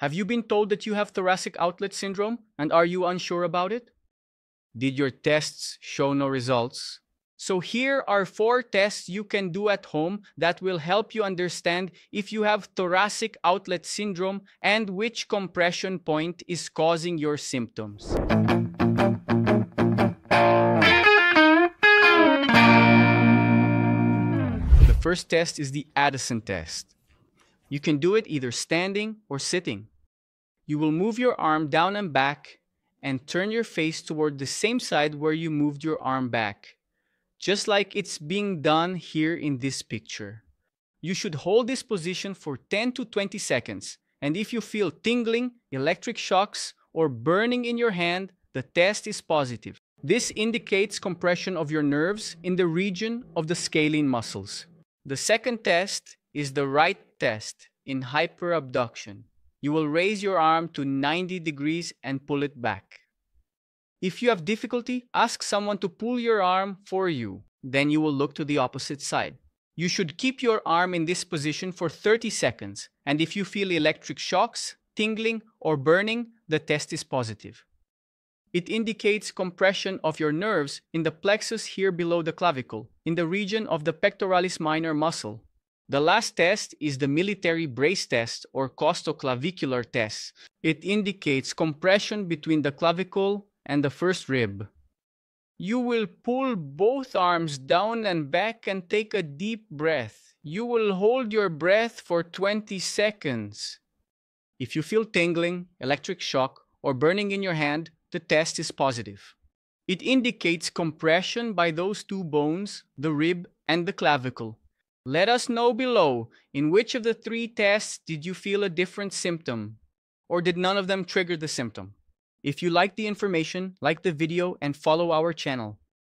Have you been told that you have thoracic outlet syndrome and are you unsure about it? Did your tests show no results? So here are four tests you can do at home that will help you understand if you have thoracic outlet syndrome and which compression point is causing your symptoms. The first test is the Addison test. You can do it either standing or sitting you will move your arm down and back and turn your face toward the same side where you moved your arm back, just like it's being done here in this picture. You should hold this position for 10 to 20 seconds, and if you feel tingling, electric shocks, or burning in your hand, the test is positive. This indicates compression of your nerves in the region of the scalene muscles. The second test is the right test in hyperabduction you will raise your arm to 90 degrees and pull it back. If you have difficulty, ask someone to pull your arm for you. Then you will look to the opposite side. You should keep your arm in this position for 30 seconds, and if you feel electric shocks, tingling, or burning, the test is positive. It indicates compression of your nerves in the plexus here below the clavicle, in the region of the pectoralis minor muscle, the last test is the military brace test or costoclavicular test. It indicates compression between the clavicle and the first rib. You will pull both arms down and back and take a deep breath. You will hold your breath for 20 seconds. If you feel tingling, electric shock, or burning in your hand, the test is positive. It indicates compression by those two bones, the rib and the clavicle. Let us know below in which of the three tests did you feel a different symptom or did none of them trigger the symptom? If you like the information, like the video and follow our channel.